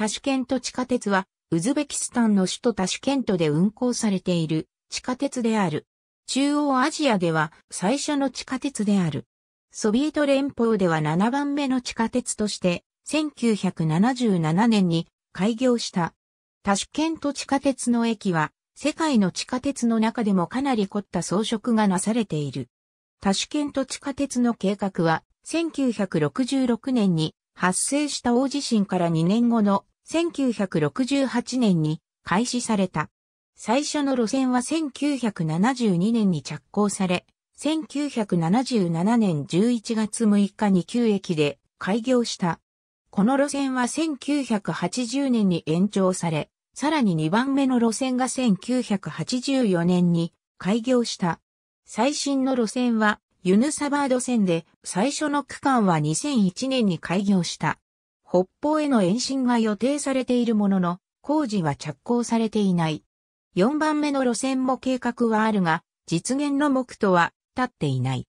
タシュケント地下鉄は、ウズベキスタンの首都タシュケントで運行されている地下鉄である。中央アジアでは最初の地下鉄である。ソビエト連邦では7番目の地下鉄として、1977年に開業した。タシュケント地下鉄の駅は、世界の地下鉄の中でもかなり凝った装飾がなされている。タシュケント地下鉄の計画は、1966年に発生した大地震から2年後の1968年に開始された。最初の路線は1972年に着工され、1977年11月6日に旧駅で開業した。この路線は1980年に延長され、さらに2番目の路線が1984年に開業した。最新の路線はユヌサバード線で、最初の区間は2001年に開業した。北方への延伸が予定されているものの、工事は着工されていない。4番目の路線も計画はあるが、実現の目途は立っていない。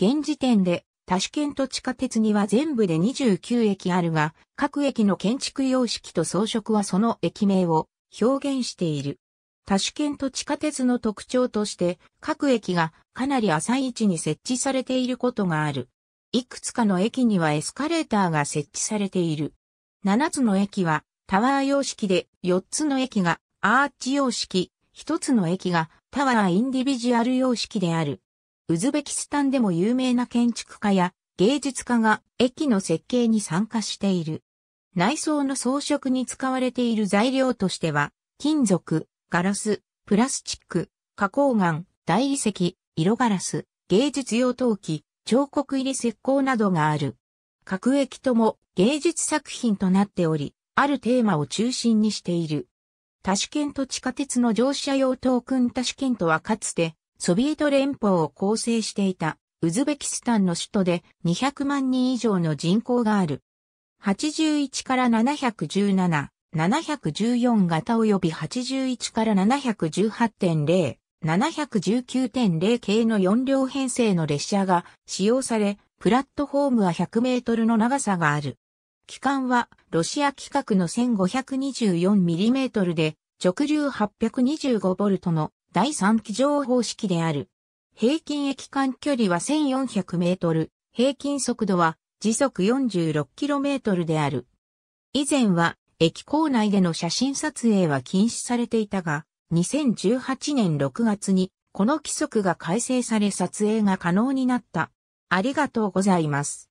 現時点で、タシケント地下鉄には全部で29駅あるが、各駅の建築様式と装飾はその駅名を表現している。タシュケント地下鉄の特徴として、各駅がかなり浅い位置に設置されていることがある。いくつかの駅にはエスカレーターが設置されている。7つの駅はタワー様式で、4つの駅がアーチ様式、1つの駅がタワーインディビジュアル様式である。ウズベキスタンでも有名な建築家や芸術家が駅の設計に参加している。内装の装飾に使われている材料としては、金属、ガラス、プラスチック、花崗岩、大理石、色ガラス、芸術用陶器、彫刻入り石膏などがある。各駅とも芸術作品となっており、あるテーマを中心にしている。タシケント地下鉄の乗車用トークンタシケントはかつてソビエト連邦を構成していたウズベキスタンの首都で200万人以上の人口がある。81から717、714型及び81から718.0 719.0系の4両編成の列車が使用され、プラットフォームは100メートルの長さがある。機関はロシア規格の 1524mm で直流 825V の第3機乗方式である。平均駅間距離は 1400m、平均速度は時速 46km である。以前は駅構内での写真撮影は禁止されていたが、2018年6月にこの規則が改正され撮影が可能になった。ありがとうございます。